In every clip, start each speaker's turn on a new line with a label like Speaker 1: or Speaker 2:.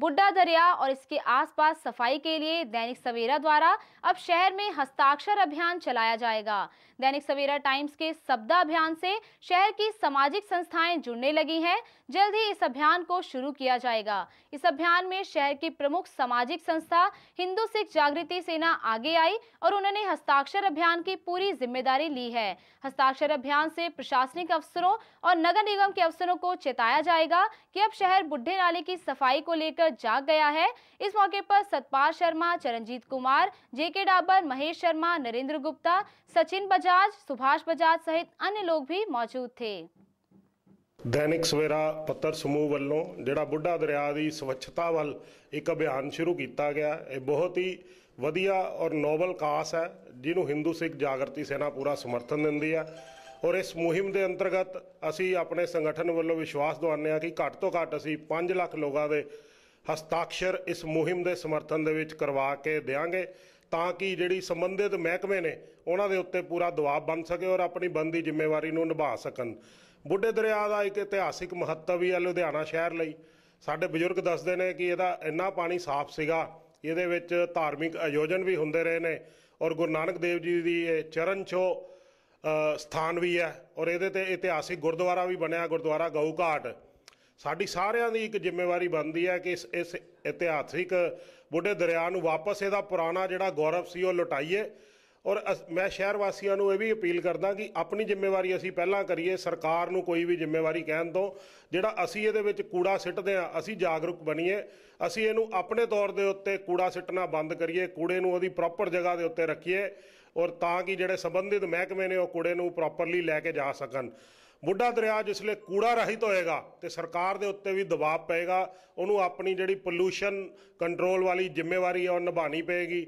Speaker 1: बुड्ढा दरिया और इसके आसपास सफाई के लिए दैनिक सवेरा द्वारा अब शहर में हस्ताक्षर अभियान चलाया जाएगा दैनिक सवेरा टाइम्स के सब्दा अभियान से शहर की सामाजिक संस्थाएं जुड़ने लगी हैं जल्द ही इस अभियान को शुरू किया जाएगा इस अभियान में शहर की प्रमुख सामाजिक संस्था हिंदू सिख जागृति सेना आगे आई और उन्होंने हस्ताक्षर अभियान की पूरी जिम्मेदारी ली है हस्ताक्षर अभियान से प्रशासनिक अफसरों और नगर निगम के अफसरों को चेताया जाएगा की अब शहर बुढ़े नाले की सफाई को लेकर जाग गया है इस मौके पर सतपाल शर्मा चरणजीत कुमार जेके डाबर महेश शर्मा नरेंद्र गुप्ता सचिन बजाज सुभाष बजाज सहित अन्य लोग भी मौजूद थे
Speaker 2: दैनिक सवेरा पत्र समूह वालों जोड़ा बुढ़ा दरिया की स्वच्छता वाल एक अभियान शुरू किया गया ये बहुत ही वजिया और नोबल कास है जिन्हों हिंदू सिख जागृति सेना पूरा समर्थन देंदी है और इस मुहिम के अंतर्गत असी अपने संगठन वालों विश्वास दवाने कि घट तो घट्ट असी पां लख लोगों के ਹਸਤਾਖਰ ਇਸ ਮੁਹਿੰਮ ਦੇ ਸਮਰਥਨ ਦੇ ਵਿੱਚ ਕਰਵਾ ਕੇ ਦੇਵਾਂਗੇ ਤਾਂ ਕਿ ਜਿਹੜੀ ਸੰਬੰਧਿਤ ਮਹਿਕਮੇ ਨੇ ਉਹਨਾਂ ਦੇ ਉੱਤੇ ਪੂਰਾ ਦਬਾਅ ਬਣ ਸਕੇ ਔਰ ਆਪਣੀ ਬੰਦੀ ਜ਼ਿੰਮੇਵਾਰੀ ਨੂੰ ਨਿਭਾ ਸਕਣ ਬੁੱਢੇ ਦਰਿਆ ਦਾ ਇੱਕ ਇਤਿਹਾਸਿਕ ਮਹੱਤਵ ਵੀ ਹੈ ਲੁਧਿਆਣਾ ਸ਼ਹਿਰ ਲਈ ਸਾਡੇ ਬਜ਼ੁਰਗ ਦੱਸਦੇ ਨੇ ਕਿ ਇਹਦਾ ਇੰਨਾ ਪਾਣੀ ਸਾਫ਼ ਸੀਗਾ ਇਹਦੇ ਵਿੱਚ ਧਾਰਮਿਕ ਆਯੋਜਨ ਵੀ ਹੁੰਦੇ ਰਹੇ ਨੇ ਔਰ ਗੁਰੂ ਨਾਨਕ ਦੇਵ ਜੀ ਦੀ ਇਹ ਚਰਨ ਛੋ ਸਥਾਨ ਵੀ ਹੈ ਔਰ ਇਹਦੇ ਤੇ ਇਤਿਹਾਸਿਕ ਗੁਰਦੁਆਰਾ ਵੀ ਬਣਿਆ ਗੁਰਦੁਆਰਾ ਗਊ ਘਾਟ ਸਾਡੀ ਸਾਰਿਆਂ ਦੀ ਇੱਕ ਜ਼ਿੰਮੇਵਾਰੀ ਬਣਦੀ ਹੈ ਕਿ ਇਸ ਇਸ ਇਤਿਹਾਸਿਕ ਬੁੱਢੇ ਦਰਿਆ ਨੂੰ ਵਾਪਸ ਇਹਦਾ ਪੁਰਾਣਾ ਜਿਹੜਾ ਗੌਰਵ ਸੀ ਉਹ ਲੁਟਾਈਏ ਔਰ ਮੈਂ ਸ਼ਹਿਰ ਵਾਸੀਆਂ ਨੂੰ ਇਹ ਵੀ ਅਪੀਲ ਕਰਦਾ ਕਿ ਆਪਣੀ ਜ਼ਿੰਮੇਵਾਰੀ ਅਸੀਂ ਪਹਿਲਾਂ ਕਰੀਏ ਸਰਕਾਰ ਨੂੰ ਕੋਈ ਵੀ ਜ਼ਿੰਮੇਵਾਰੀ ਕਹਿਣ ਤੋਂ ਜਿਹੜਾ ਅਸੀਂ ਇਹਦੇ ਵਿੱਚ ਕੂੜਾ ਸਿੱਟਦੇ ਆ ਅਸੀਂ ਜਾਗਰੂਕ ਬਣੀਏ ਅਸੀਂ ਇਹਨੂੰ ਆਪਣੇ ਤੌਰ ਦੇ ਉੱਤੇ ਕੂੜਾ ਸਿੱਟਣਾ ਬੰਦ ਕਰੀਏ ਕੂੜੇ ਨੂੰ ਉਹਦੀ ਪ੍ਰੋਪਰ ਜਗ੍ਹਾ ਦੇ ਉੱਤੇ ਰੱਖੀਏ ਔਰ ਤਾਂ ਕਿ ਜਿਹੜੇ ਸੰਬੰਧਿਤ ਮਹਿਕਮੇ ਨੇ ਉਹ ਕੂੜੇ ਨੂੰ ਪ੍ਰੋਪਰਲੀ ਲੈ ਕੇ ਜਾ ਸਕਣ ਬੁੱਢਾ ਦਰਿਆ ਜਿਸ ਲਈ ਕੂੜਾ ਰਹਿਤ ਹੋਏਗਾ ਤੇ ਸਰਕਾਰ ਦੇ ਉੱਤੇ ਵੀ ਦਬਾਅ ਪਏਗਾ ਉਹਨੂੰ ਆਪਣੀ ਜਿਹੜੀ ਪੋਲੂਸ਼ਨ ਕੰਟਰੋਲ ਵਾਲੀ ਜ਼ਿੰਮੇਵਾਰੀ ਹੈ ਉਹ ਨਿਭਾਣੀ ਪਏਗੀ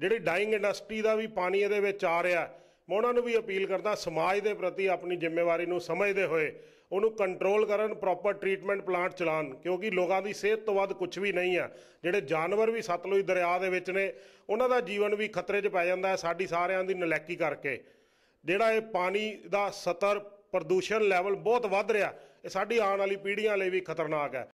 Speaker 2: ਜਿਹੜੀ ਡਾਈਂਗ ਇੰਡਸਟਰੀ ਦਾ ਵੀ ਪਾਣੀ ਇਹਦੇ ਵਿੱਚ ਆ ਰਿਹਾ ਮੈਂ ਉਹਨਾਂ ਨੂੰ ਵੀ ਅਪੀਲ ਕਰਦਾ ਸਮਾਜ ਦੇ ਪ੍ਰਤੀ ਆਪਣੀ ਜ਼ਿੰਮੇਵਾਰੀ ਨੂੰ ਸਮਝਦੇ ਹੋਏ ਉਹਨੂੰ ਕੰਟਰੋਲ ਕਰਨ ਪ੍ਰੋਪਰ ਟ੍ਰੀਟਮੈਂਟ ਪਲਾਂਟ ਚਲਾਉਣ ਕਿਉਂਕਿ ਲੋਕਾਂ ਦੀ ਸਿਹਤ ਤੋਂ ਵੱਧ ਕੁਝ ਵੀ ਨਹੀਂ ਆ ਜਿਹੜੇ ਜਾਨਵਰ ਵੀ ਸਤਲੁਜ ਦਰਿਆ ਦੇ ਵਿੱਚ ਨੇ ਉਹਨਾਂ ਦਾ ਜੀਵਨ ਵੀ ਖਤਰੇ 'ਚ ਪੈ ਜਾਂਦਾ ਹੈ ਸਾਡੀ ਸਾਰਿਆਂ ਦੀ ਨਲੈਕੀ ਕਰਕੇ ਜਿਹੜਾ ਇਹ ਪਾਣੀ ਦਾ ਸਤਰ ਪ੍ਰਦੂਸ਼ਣ ਲੈਵਲ ਬਹੁਤ ਵੱਧ ਰਿਹਾ ਇਹ ਸਾਡੀ ਆਉਣ ਵਾਲੀ ਪੀੜ੍ਹੀਆਂ ਲਈ ਵੀ ਖਤਰਨਾਕ ਹੈ